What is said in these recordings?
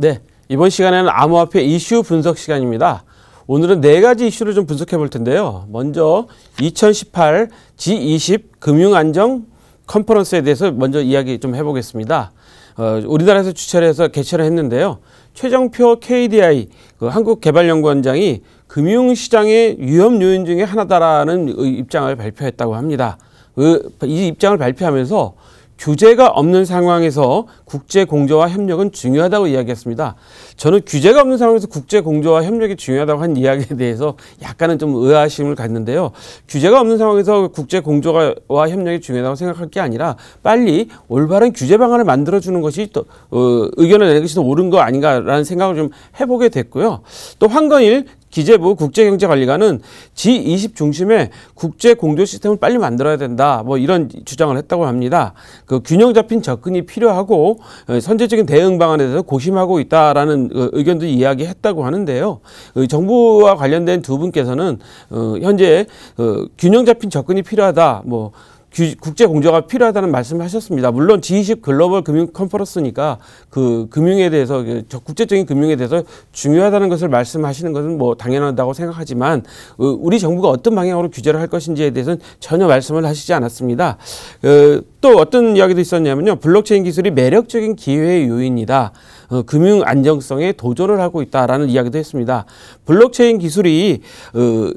네, 이번 시간에는 암호화폐 이슈 분석 시간입니다. 오늘은 네 가지 이슈를 좀 분석해 볼 텐데요. 먼저 2018 G20 금융안정 컨퍼런스에 대해서 먼저 이야기 좀 해보겠습니다. 어, 우리나라에서 주최를 해서 개최를 했는데요. 최정표 KDI 그 한국개발연구원장이 금융시장의 위험 요인 중에 하나다라는 입장을 발표했다고 합니다. 그, 이 입장을 발표하면서 규제가 없는 상황에서 국제 공조와 협력은 중요하다고 이야기했습니다. 저는 규제가 없는 상황에서 국제 공조와 협력이 중요하다고 한 이야기에 대해서 약간은 좀 의아심을 갖는데요. 규제가 없는 상황에서 국제 공조와 협력이 중요하다고 생각할 게 아니라 빨리 올바른 규제 방안을 만들어 주는 것이 또 어, 의견을 내는 것이 더 옳은 거 아닌가라는 생각을 좀 해보게 됐고요. 또 황건일 기재부 국제경제관리관은 G20 중심의 국제 공조 시스템을 빨리 만들어야 된다. 뭐 이런 주장을 했다고 합니다. 그 균형 잡힌 접근이 필요하고 어, 선제적인 대응 방안에 대해서 고심하고 있다라는 어, 의견도 이야기했다고 하는데요. 그 정부와 관련된 두 분께서는 어, 현재 균형 잡힌 접근이 필요하다. 뭐 국제 공조가 필요하다는 말씀을 하셨습니다. 물론 G20 글로벌 금융 컨퍼런스니까 그 금융에 대해서 그 저 국제적인 금융에 대해서 중요하다는 것을 말씀하시는 것은 뭐 당연하다고 생각하지만 우리 정부가 어떤 방향으로 규제를 할 것인지에 대해서는 전혀 말씀을 하시지 않았습니다. 또 어떤 이야기도 있었냐면요. 블록체인 기술이 매력적인 기회의 요인이다. 어, 금융 안정성에 도전을 하고 있다라는 이야기도 했습니다. 블록체인 기술이 어,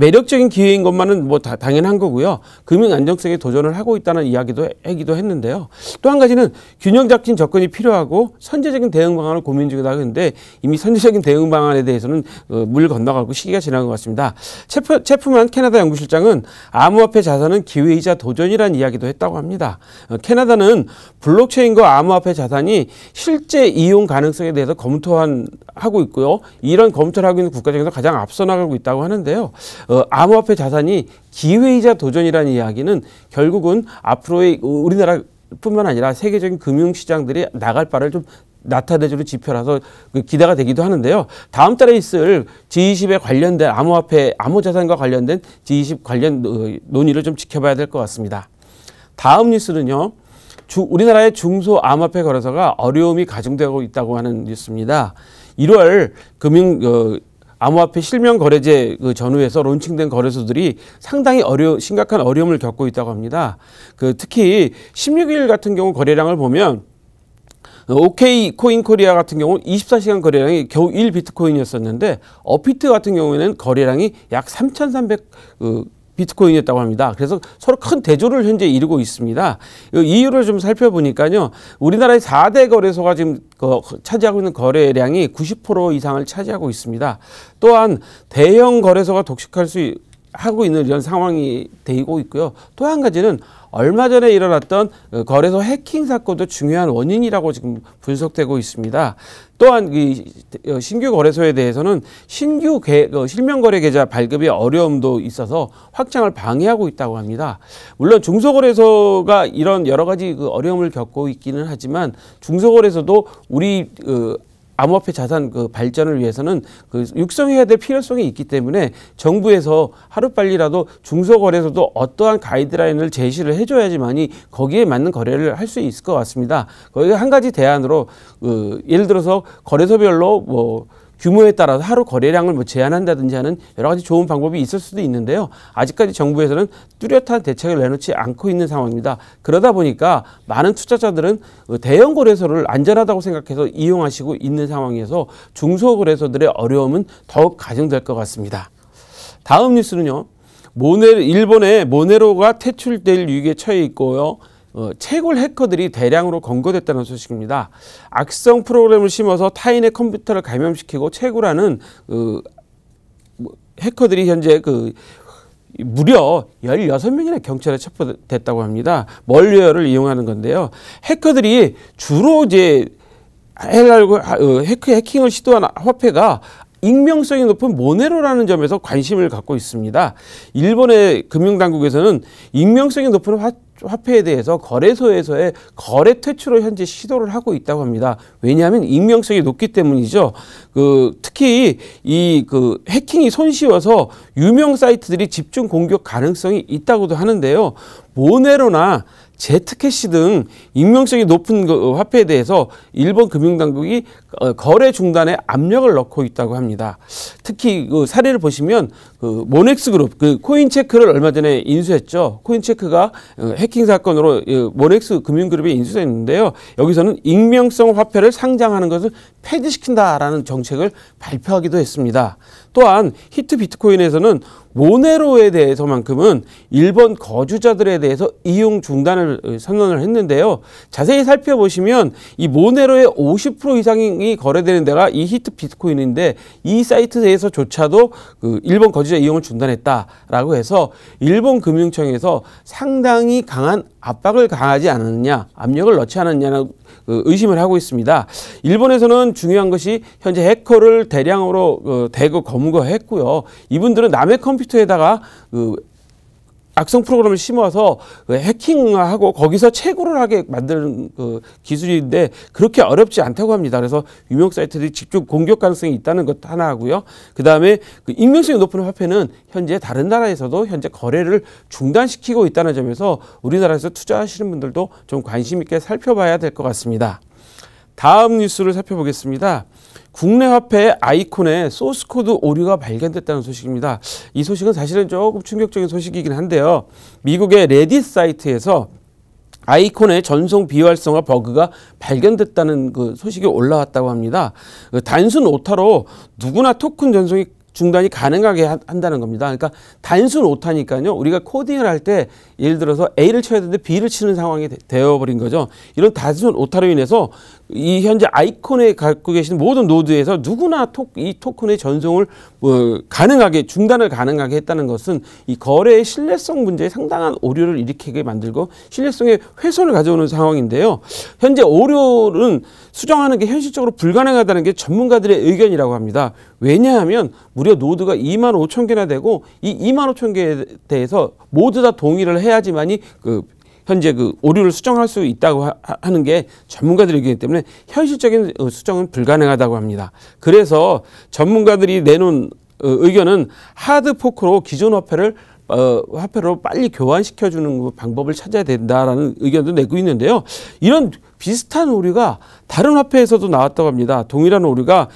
매력적인 기회인 것만은 뭐 다, 당연한 거고요. 금융 안정성에 도전을 하고 있다는 이야기도 하기도 했는데요. 또 한 가지는 균형 잡힌 접근이 필요하고 선제적인 대응 방안을 고민 중이다 했는데 이미 선제적인 대응 방안에 대해서는 어, 물 건너가고 시기가 지난 것 같습니다. 체프, 체프만 캐나다 연구실장은 암호화폐 자산은 기회이자 도전이라는 이야기도 했다고 합니다. 어, 캐나다는 블록체인과 암호화폐 자산이 실제 이용 가능성에 대해서 검토한 하고 있고요. 이런 검토를 하고 있는 국가 중에서 가장 앞서 나가고 있다고 하는데요. 어, 암호화폐 자산이 기회이자 도전이라는 이야기는 결국은 앞으로의 우리나라 뿐만 아니라 세계적인 금융시장들이 나갈 바를 좀 나타내주는 지표라서 그 기대가 되기도 하는데요. 다음 달에 있을 G20에 관련된 암호화폐, 암호자산과 관련된 G20 관련 논의를 좀 지켜봐야 될 것 같습니다. 다음 뉴스는요. 주, 우리나라의 중소 암호화폐 거래소가 어려움이 가중되고 있다고 하는 뉴스입니다. 1월 금융 어, 암호화폐 실명 거래제 그 전후에서 론칭된 거래소들이 상당히 어려 심각한 어려움을 겪고 있다고 합니다. 그 특히 16일 같은 경우 거래량을 보면 OK 코인 코리아 같은 경우 24시간 거래량이 겨우 1 비트코인이었었는데 어피트 같은 경우에는 거래량이 약3,300 그, 비트코인이었다고 합니다. 그래서 서로 큰 대조를 현재 이루고 있습니다. 이유를 좀 살펴보니까요. 우리나라의 4대 거래소가 지금 그 차지하고 있는 거래량이 90% 이상을 차지하고 있습니다. 또한 대형 거래소가 독식할 수 하고 있는 이런 상황이 되고 있고요. 또 한 가지는 얼마 전에 일어났던 그 거래소 해킹 사건도 중요한 원인이라고 지금 분석되고 있습니다. 또한 이 어, 신규 거래소에 대해서는 신규 개, 어, 실명거래 계좌 발급의 어려움도 있어서 확장을 방해하고 있다고 합니다. 물론 중소거래소가 이런 여러 가지 그 어려움을 겪고 있기는 하지만 중소거래소도 우리 그 암호화폐 자산 그 발전을 위해서는 그 육성해야 될 필요성이 있기 때문에 정부에서 하루빨리라도 중소거래소도 어떠한 가이드라인을 제시를 해줘야지만이 거기에 맞는 거래를 할 수 있을 것 같습니다. 거기 한 가지 대안으로 그 예를 들어서 거래소별로 뭐 규모에 따라서 하루 거래량을 뭐 제한한다든지 하는 여러 가지 좋은 방법이 있을 수도 있는데요. 아직까지 정부에서는 뚜렷한 대책을 내놓지 않고 있는 상황입니다. 그러다 보니까 많은 투자자들은 어, 대형 거래소를 안전하다고 생각해서 이용하시고 있는 상황에서 중소 거래소들의 어려움은 더욱 가중될 것 같습니다. 다음 뉴스는요. 모네 일본의 모네로가 퇴출될 위기에 처해 있고요. 어, 채굴 해커들이 대량으로 검거됐다는 소식입니다. 악성 프로그램을 심어서 타인의 컴퓨터를 감염시키고 채굴하는 그, 뭐, 해커들이 현재 그 무려 16명이나 경찰에 체포됐다고 합니다. 멀리어를 이용하는 건데요. 해커들이 주로 이제 아, 어, 해킹, 해킹을 시도한 화폐가 익명성이 높은 모네로라는 점에서 관심을 갖고 있습니다. 일본의 금융당국에서는 익명성이 높은 화, 화폐에 대해서 거래소에서의 거래 퇴출을 현재 시도를 하고 있다고 합니다. 왜냐하면 익명성이 높기 때문이죠. 그 특히 이 그 해킹이 손쉬워서 유명 사이트들이 집중 공격 가능성이 있다고도 하는데요. 모네로나 제트캐시 등 익명성이 높은 그 화폐에 대해서 일본 금융당국이 어, 거래 중단에 압력을 넣고 있다고 합니다. 특히 그 사례를 보시면 그 모넥스 그룹 그 코인 체크를 얼마 전에 인수했죠. 코인 체크가 어, 해킹 사건으로 예, 모넥스 금융그룹에 인수됐는데요. 여기서는 익명성 화폐를 상장하는 것을 폐지시킨다라는 정책을 발표하기도 했습니다. 또한 히트 비트코인에서는 모네로에 대해서만큼은 일본 거주자들에 대해서 이용 중단을 어, 선언을 했는데요. 자세히 살펴보시면 이 모네로의 50% 이상이 거래되는 데가 이 히트 비트코인인데 이 사이트에서조차도 그 일본 거주자 이용을 중단했다라고 해서 일본 금융청에서 상당히 강한 압박을 강하지 않았느냐, 압력을 넣지 않았냐라 그 의심을 하고 있습니다. 일본에서는 중요한 것이 현재 해커를 대량으로 어, 대거 검거했고요. 이분들은 남의 컴퓨터에다가 그 악성 프로그램을 심어서 그 해킹하고 거기서 채굴을 하게 만드는 그 기술인데 그렇게 어렵지 않다고 합니다. 그래서 유명 사이트들이 직접 공격 가능성이 있다는 것도 하나 하고요. 그다음에 그 익명성이 높은 화폐는 현재 다른 나라에서도 현재 거래를 중단시키고 있다는 점에서 우리나라에서 투자하시는 분들도 좀 관심 있게 살펴봐야 될 것 같습니다. 다음 뉴스를 살펴보겠습니다. 국내 화폐 아이콘의 소스코드 오류가 발견됐다는 소식입니다. 이 소식은 사실은 조금 충격적인 소식이긴 한데요. 미국의 레딧 사이트에서 아이콘의 전송 비활성화 버그가 발견됐다는 그 소식이 올라왔다고 합니다. 그 단순 오타로 누구나 토큰 전송이 중단이 가능하게 한다는 겁니다. 그러니까 단순 오타니까요. 우리가 코딩을 할 때 예를 들어서 A를 쳐야 되는데 B를 치는 상황이 되어버린 거죠. 이런 단순 오타로 인해서 이 현재 아이콘에 갖고 계신 모든 노드에서 누구나 토, 이 토큰의 전송을 어, 가능하게 중단을 가능하게 했다는 것은 이 거래의 신뢰성 문제에 상당한 오류를 일으키게 만들고 신뢰성의 훼손을 가져오는 상황인데요. 현재 오류는 수정하는 게 현실적으로 불가능하다는 게 전문가들의 의견이라고 합니다. 왜냐하면 무려 노드가 2만 5천 개나 되고 이 2만 5천 개에 대해서 모두 다 동의를 해야지만이 그 현재 그 오류를 수정할 수 있다고 하, 는게 전문가들 이기 때문에 현실적인 어, 수정은 불가능하다고 합니다. 그래서 전문가들이 내놓은 어, 의견은 하드 포크로 기존 화폐를 어, 화폐로 빨리 교환시켜주는 그 방법을 찾아야 된다라는 의견도 내고 있는데요. 이런 비슷한 오류가 다른 화폐에서도 나왔다고 합니다. 동일한 오류가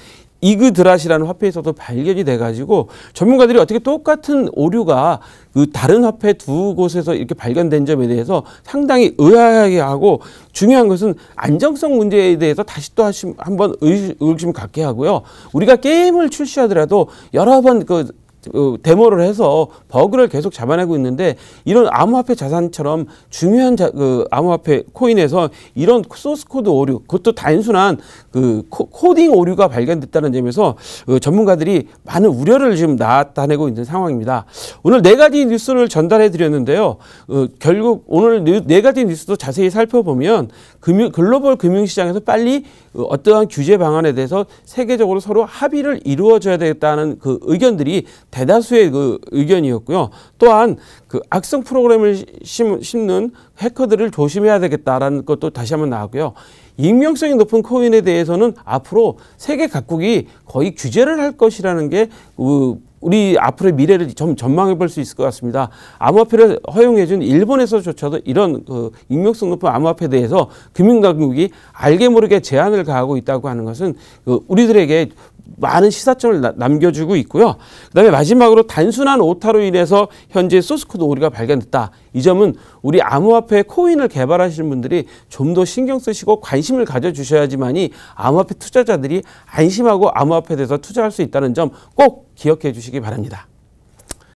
이그드라시라는 화폐에서도 발견이 돼가지고 전문가들이 어떻게 똑같은 오류가 그 다른 화폐 두 곳에서 이렇게 발견된 점에 대해서 상당히 의아하게 하고 중요한 것은 안정성 문제에 대해서 다시 또 한 번 의심, 을 갖게 하고요. 우리가 게임을 출시하더라도 여러 번그 어, 데모를 해서 버그를 계속 잡아내고 있는데 이런 암호화폐 자산처럼 중요한 자, 그 암호화폐 코인에서 이런 소스 코드 오류 그것도 단순한 그 코딩 코 오류가 발견됐다는 점에서 그 전문가들이 많은 우려를 지금 나타내고 있는 상황입니다. 오늘 네 가지 뉴스를 전달해 드렸는데요. 그 결국 오늘 네, 네 가지 뉴스도 자세히 살펴보면 금융, 글로벌 금융시장에서 빨리 그 어떠한 규제 방안에 대해서 세계적으로 서로 합의를 이루어져야 되겠다는 그 의견들이 대다수의 그 의견이었고요. 또한 그 악성 프로그램을 심, 심는 해커들을 조심해야 되겠다라는 것도 다시 한번 나왔고요. 익명성이 높은 코인에 대해서는 앞으로 세계 각국이 거의 규제를 할 것이라는 게 그, 우리 앞으로의 미래를 좀 전망해 볼 수 있을 것 같습니다. 암호화폐를 허용해 준 일본에서조차도 이런 그 익명성 높은 암호화폐에 대해서 금융당국이 알게 모르게 제한을 가하고 있다고 하는 것은 그 우리들에게 많은 시사점을 나, 남겨주고 있고요. 그다음에 마지막으로 단순한 오타로 인해서 현재 소스코드 오류가 발견됐다. 이 점은 우리 암호화폐 코인을 개발하시는 분들이 좀 더 신경 쓰시고 관심을 가져주셔야지만이 암호화폐 투자자들이 안심하고 암호화폐에 대해서 투자할 수 있다는 점 꼭 기억해 주시기 바랍니다.